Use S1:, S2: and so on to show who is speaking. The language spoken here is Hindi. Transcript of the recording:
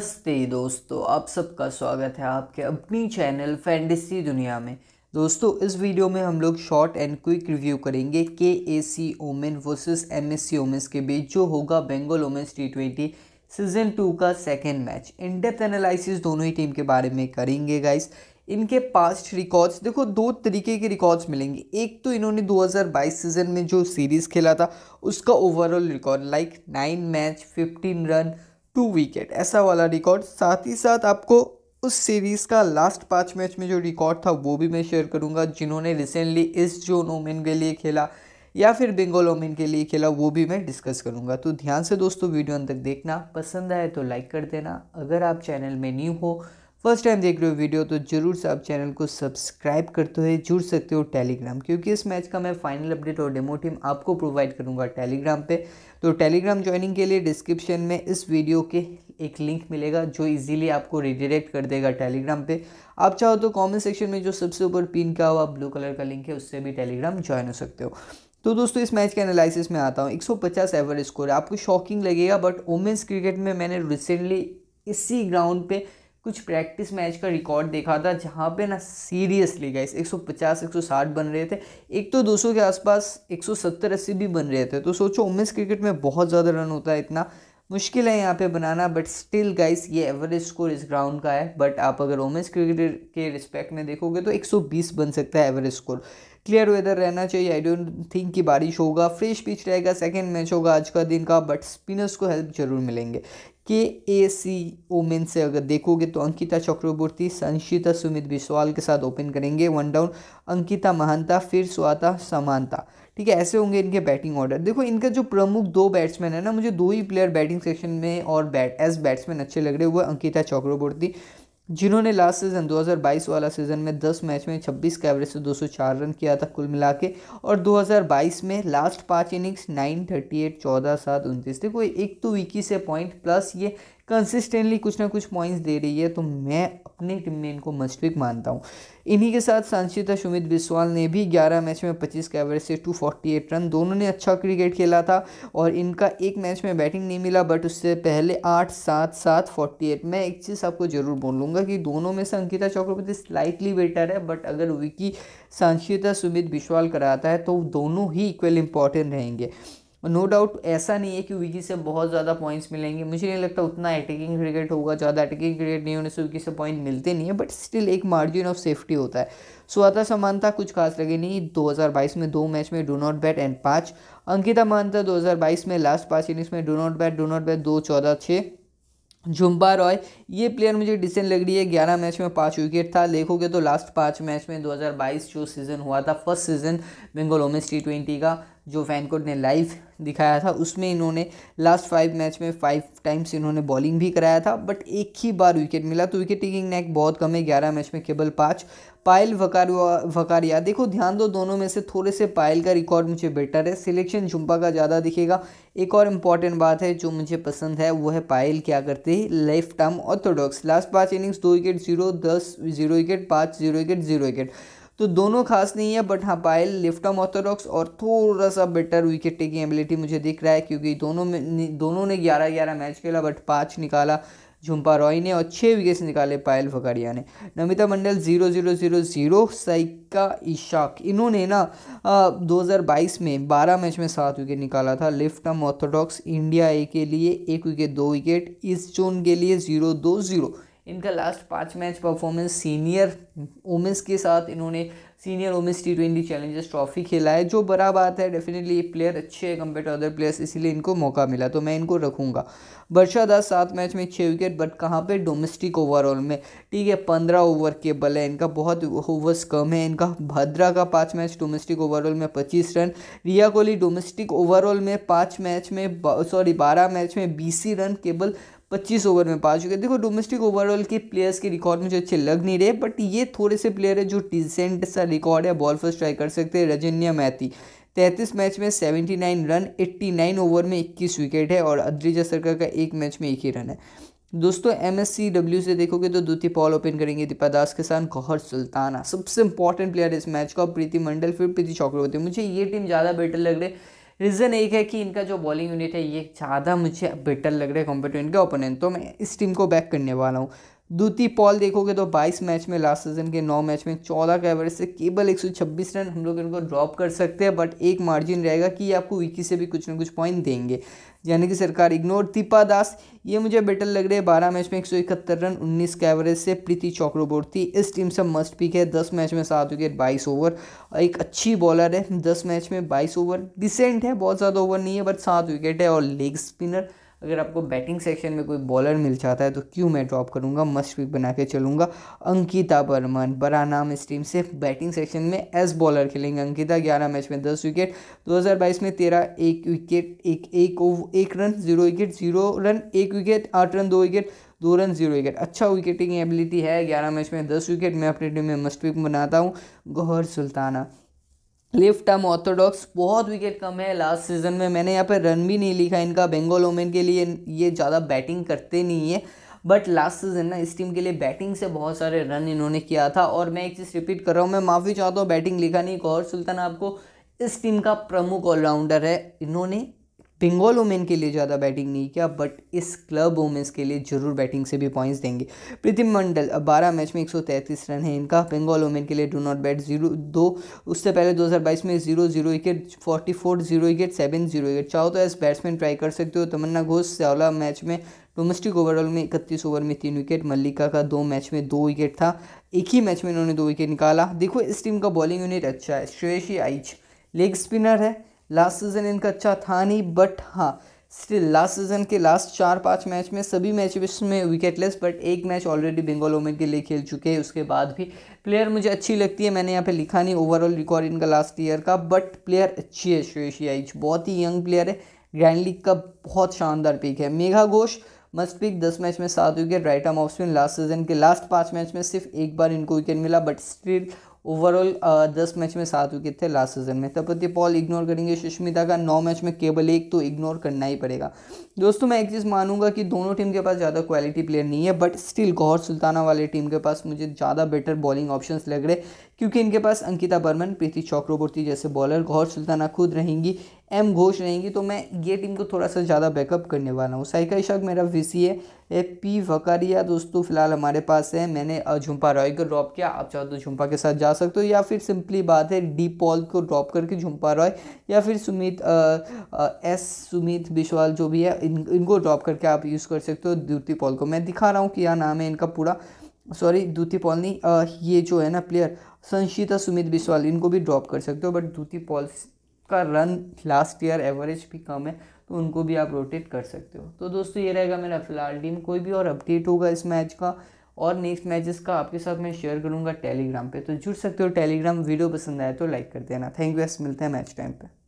S1: नमस्ते दोस्तों आप सबका स्वागत है आपके अपनी चैनल फैंटेसी दुनिया में दोस्तों इस वीडियो में हम लोग शॉर्ट एंड क्विक रिव्यू करेंगे K A C women versus M S C women's के बीच जो होगा Bengal women's T twenty season two का second match in depth analysis दोनों ही टीम के बारे में करेंगे गाइस इनके पास्ट रिकॉर्ड्स देखो दो तरीके के रिकॉर्ड्स मिलेंगे एक तो इन्होंने 2022 सीज़न में जो सीरीज़ खेला था उसका overall record like nine match fifteen run two wicket ऐसा वाला रिकॉर्ड साथ ही साथ आपको उस सीरीज़ का लास्ट पाँच मैच में जो रिकॉर्ड था वो भी मैं शेयर करूँगा जिन्होंने रिसेंटली इस जोन ओमेन के लिए खेला या फिर बेंगोल ओमेन के लिए खेला वो भी मैं डिस्कस करूँगा तो ध्यान से दोस्तों वीडियो अंत तक देखना पसंद आए तो लाइक कर देना अगर आप चैनल में न्यू हो फर्स्ट टाइम देख रहे हो वीडियो तो जरूर से आप चैनल को सब्सक्राइब करते हुए जुड़ सकते हो टेलीग्राम क्योंकि इस मैच का मैं फाइनल अपडेट और डेमो टीम आपको प्रोवाइड करूँगा टेलीग्राम पे तो टेलीग्राम ज्वाइनिंग के लिए डिस्क्रिप्शन में इस वीडियो के एक लिंक मिलेगा जो इजीली आपको रिडायरेक्ट कर देगा टेलीग्राम पे आप चाहो तो कमेंट सेक्शन में जो सबसे ऊपर पिन का हुआ ब्लू कलर का लिंक है उससे भी टेलीग्राम ज्वाइन हो सकते हो तो दोस्तों इस मैच के एनालिसिस में आता हूँ 150 एवरेज स्कोर है आपको शॉकिंग लगेगा बट वुमेंस क्रिकेट में मैंने रिसेंटली इसी ग्राउंड पे कुछ प्रैक्टिस मैच का रिकॉर्ड देखा था जहाँ पे ना सीरियसली गाइस 150 160 बन रहे थे एक तो 200 के आसपास 170 80 भी बन रहे थे तो सोचो उमेंस क्रिकेट में बहुत ज़्यादा रन होता है इतना मुश्किल है यहाँ पे बनाना बट स्टिल गाइस ये एवरेज स्कोर इस ग्राउंड का है बट आप अगर वोमेंस क्रिकेट के रिस्पेक्ट में देखोगे तो 120 बन सकता है एवरेज स्कोर क्लियर वेदर रहना चाहिए आई डोंट थिंक कि बारिश होगा फ्रेश पिच रहेगा सेकेंड मैच होगा आज का दिन का बट स्पिनर्स को हेल्प जरूर मिलेंगे के ए सी ओमेन से अगर देखोगे तो अंकिता चक्रवर्ती संशिता सुमित बिस्वाल के साथ ओपन करेंगे वन डाउन अंकिता महानता फिर स्वाता समानता ठीक है ऐसे होंगे इनके बैटिंग ऑर्डर देखो इनका जो प्रमुख दो बैट्समैन है ना मुझे दो ही प्लेयर बैटिंग सेक्शन में और बैट एज बैट्समैन अच्छे लग रहे हुए अंकिता चक्रवर्ती जिन्होंने लास्ट सीज़न 2022 वाला सीज़न में 10 मैच में 26 के एवरेज से 204 रन किया था कुल मिला के और 2022 में लास्ट पाँच इनिंग्स 938 14 सात उनतीस कोई एक तो विकी से पॉइंट प्लस ये कंसिस्टेंटली कुछ ना कुछ पॉइंट्स दे रही है तो मैं अपनी टीम में इनको मस्टविक मानता हूँ इन्हीं के साथ संशिता सुमित बिस्वाल ने भी 11 मैच में 25 के एवरेज से 248 रन दोनों ने अच्छा क्रिकेट खेला था और इनका एक मैच में बैटिंग नहीं मिला बट उससे पहले आठ सात सात फोर्टी एट मैं एक चीज़ आपको ज़रूर बोल लूँगा कि दोनों में से अंकिता चक्रवर्ती स्लाइटली बेटर है बट अगर विकी संशिता सुमित बिस्वाल कराता है तो दोनों ही इक्वल इंपॉर्टेंट रहेंगे नो डाउट ऐसा नहीं है कि विकी से बहुत ज़्यादा पॉइंट्स मिलेंगे मुझे नहीं लगता उतना अटैकिंग क्रिकेट होगा ज़्यादा अटैकिंग क्रिकेट नहीं होने से विकी से पॉइंट मिलते नहीं है बट स्टिल एक मार्जिन ऑफ सेफ्टी होता है सुहाता समानता कुछ खास लगे नहीं 2022 में दो मैच में डो नॉट बैट एंड पाँच अंकिता मानता 2022 में लास्ट पाँच इनिंग्स में do not bat do not bat दो चौदह छः झुम्बा रॉय ये प्लेयर मुझे डिसेंट लग रही है ग्यारह मैच में पाँच विकेट था देखोगे तो लास्ट पाँच मैच में 2022 जो सीज़न हुआ था first season Bengal women's T twenty का जो वैनकोट ने लाइव दिखाया था उसमें इन्होंने लास्ट फाइव मैच में फाइव टाइम्स इन्होंने बॉलिंग भी कराया था बट एक ही बार विकेट मिला तो विकेट टेकिंग नेक बहुत कम है ग्यारह मैच में केवल पाँच पायल वकार वकारिया देखो ध्यान दो दोनों में से थोड़े से पायल का रिकॉर्ड मुझे बेटर है सिलेक्शन झुम्पा का ज़्यादा दिखेगा एक और इम्पॉर्टेंट बात है जो मुझे पसंद है वो है पायल क्या करते हैं लेफ्ट आर्म ऑर्थोडॉक्स लास्ट पाँच इनिंग्स दो विकेट जीरो दस जीरो विकेट पाँच जीरो विकेट जीरो विकेट तो दोनों खास नहीं है बट हाँ पायल लेफ्ट ऑर्थोडॉक्स और थोड़ा सा बेटर विकेट टेकिंग एबिलिटी मुझे दिख रहा है क्योंकि दोनों में दोनों ने ग्यारह ग्यारह मैच खेला बट पाँच निकाला झुम्पा रॉय ने और छः विकेट्स निकाले पायल फकारिया ने Namita Mandal zero zero zero zero Saika Ishaque इन्होंने ना हज़ार बाईस में बारह मैच में सात विकेट निकाला था left arm orthodox India A के लिए एक विकेट दो विकेट ईस्ट जोन के लिए जीरो दो जीरो इनका लास्ट पाँच मैच परफॉर्मेंस सीनियर वोमेंस के साथ इन्होंने senior women's T twenty challengers trophy खेला है जो बड़ा बात है डेफिनेटली ये प्लेयर अच्छे है कम्पेयर टू अदर प्लेयर्स इसीलिए इनको मौका मिला तो मैं इनको रखूँगा वर्षा दास सात मैच में छः विकेट बट कहाँ पर डोमेस्टिक ओवरऑल में ठीक है पंद्रह ओवर के बल है इनका बहुत ओवर्स कम है इनका भद्रा का पाँच मैच डोमेस्टिक ओवरऑल में पच्चीस run Riya Kohli domestic overall में पाँच मैच में सॉरी बारह मैच में बीसी रन केवल पच्चीस ओवर में पा चुके देखो डोमेस्टिक ओवरऑल के प्लेयर्स के रिकॉर्ड मुझे अच्छे लग नहीं रहे बट ये थोड़े से प्लेयर है जो डिसेंट सा रिकॉर्ड है बॉल फर्स्ट ट्राई कर सकते हैं रजन्या मैथी तैंतीस मैच में 79 रन 89 ओवर में 21 विकेट है और अद्रिजा सरकार का एक मैच में एक ही रन है दोस्तों एम एस सी डब्ल्यू से देखोगे तो द्वितीय पॉल ओपन करेंगे दीपा दास के साथ गौहर सुल्ताना सबसे इंपॉर्टेंट प्लेयर इस मैच का प्रीति मंडल फिर प्रीति होती होते मुझे ये टीम ज़्यादा बेटर लग रही है रीज़न एक है कि इनका जो बॉलिंग यूनिट है ये ज़्यादा मुझे बेटर लग रहा है कॉम्पेयर टू इनके ओपोनेंट तो मैं इस टीम को बैक करने वाला हूँ दूती पॉल देखोगे तो 22 मैच में लास्ट सीजन के 9 मैच में 14 का एवरेज से केवल 126 रन हम लोग इनको ड्रॉप कर सकते हैं बट एक मार्जिन रहेगा कि ये आपको विकी से भी कुछ ना कुछ पॉइंट देंगे यानी कि सरकार इग्नोर दीपा दास ये मुझे बेटर लग रहे हैं बारह मैच में एक सौ इकहत्तर रन उन्नीस का एवरेज से प्रीति चक्रवर्ती इस टीम से मस्ट पिक है दस मैच में सात विकेट बाईस ओवर एक अच्छी बॉलर है दस मैच में बाईस ओवर डिसेंट है बहुत ज़्यादा ओवर नहीं है बट सात विकेट है और लेग स्पिनर अगर आपको बैटिंग सेक्शन में कोई बॉलर मिल जाता है तो क्यों मैं ड्रॉप करूंगा मस्ट पिक बना के चलूंगा अंकिता बर्मन बड़ा नाम इस टीम सिर्फ बैटिंग सेक्शन में एस बॉलर खेलेंगे अंकिता ग्यारह मैच में दस विकेट दो में तेरह एक विकेट एक एक ओवर एक run zero wicket zero run एक विकेट आठ रन दो विकेट दो रन जीरो विकेट अच्छा विकेटिंग एबिलिटी है ग्यारह मैच में दस विकेट मैं अपनी टीम में मस्ट पिक बनाता हूँ Gouhar Sultana left arm orthodox बहुत विकेट कम है लास्ट सीजन में मैंने यहाँ पर रन भी नहीं लिखा इनका बेंगोल ओमेन के लिए ये ज़्यादा बैटिंग करते नहीं है बट लास्ट सीजन ना इस टीम के लिए बैटिंग से बहुत सारे रन इन्होंने किया था और मैं एक चीज़ रिपीट कर रहा हूँ मैं माफ़ी चाहता हूँ बैटिंग लिखा नहीं गौर सुल्तान आपको इस टीम का प्रमुख ऑलराउंडर है इन्होंने बंगाल वुमेन के लिए ज़्यादा बैटिंग नहीं किया बट इस क्लब वुमेंस के लिए ज़रूर बैटिंग से भी पॉइंट्स देंगे प्रीतिम मंडल बारह मैच में 133 रन है इनका बंगाल वुमेन के लिए डू नॉट बैट जीरो दो उससे पहले 2022 में zero zero wicket forty four zero wicket seven zero wicket चाहो तो एस बैट्समैन ट्राई कर सकते हो तमन्ना घोष सेवला मैच में डोमेस्टिक ओवरऑल में इकतीस ओवर में तीन विकेट मल्लिका का दो मैच में दो विकेट था एक ही मैच में इन्होंने दो विकेट निकाला देखो इस टीम का बॉलिंग यूनिट अच्छा है श्रेयसी आइच लेग स्पिनर है लास्ट सीज़न इनका अच्छा था नहीं बट हाँ स्टिल लास्ट सीज़न के लास्ट चार पाँच मैच में सभी मैच में विकेटलेस बट एक मैच ऑलरेडी बंगाल ओमेन के लिए खेल चुके हैं उसके बाद भी प्लेयर मुझे अच्छी लगती है मैंने यहाँ पे लिखा नहीं ओवरऑल रिकॉर्ड इनका लास्ट ईयर का बट प्लेयर अच्छी है श्रेयस आइच बहुत ही यंग प्लेयर है ग्रैंड लीग का बहुत शानदार पिक है मेघा घोष मस्ट पिक दस मैच में सात wicket right arm off spin last season के लास्ट पाँच मैच में सिर्फ एक बार इनको विकेट मिला बट स्टिल ओवरऑल uh, दस मैच में सात विकेट थे लास्ट सीजन में तपति पॉल इग्नोर करेंगे सुष्मिता का नौ मैच में केवल एक तो इग्नोर करना ही पड़ेगा दोस्तों मैं एक चीज़ मानूंगा कि दोनों टीम के पास ज़्यादा क्वालिटी प्लेयर नहीं है बट स्टिल गौर सुल्ताना वाली टीम के पास मुझे ज़्यादा बेटर बॉलिंग ऑप्शन लग रहे क्योंकि इनके पास अंकिता बर्मन प्रीति चक्रवर्ती जैसे बॉलर गौर सुल्ताना खुद रहेंगी एम घोष रहेंगी तो मैं ये टीम को थोड़ा सा ज़्यादा बैकअप करने वाला हूँ साइका इशाक मेरा वी है ए पी वकारिया दोस्तों फिलहाल हमारे पास है मैंने झुम्पा रॉय को ड्रॉप किया आप चाहो तो झुम्पा के साथ जा सकते हो या फिर सिंपली बात है डी पॉल को ड्रॉप करके झुम्पा रॉय या फिर सुमित आ, आ, एस सुमित बिश्वाल जो भी है इन इनको ड्रॉप करके आप यूज़ कर सकते हो द्युति पॉल को मैं दिखा रहा हूँ कि यह नाम है इनका पूरा सॉरी दूती पॉल नहीं ये जो है ना प्लेयर संशिता सुमित बिश्वाल इनको भी ड्रॉप कर सकते हो बट दूती पॉल का रन लास्ट ईयर एवरेज भी कम है तो उनको भी आप रोटेट कर सकते हो तो दोस्तों ये रहेगा मेरा फिलहाल टीम कोई भी और अपडेट होगा इस मैच का और नेक्स्ट मैचेस का आपके साथ मैं शेयर करूँगा टेलीग्राम पे तो जुड़ सकते हो टेलीग्राम वीडियो पसंद आए तो लाइक कर देना थैंक यू एस मिलते हैं मैच टाइम पे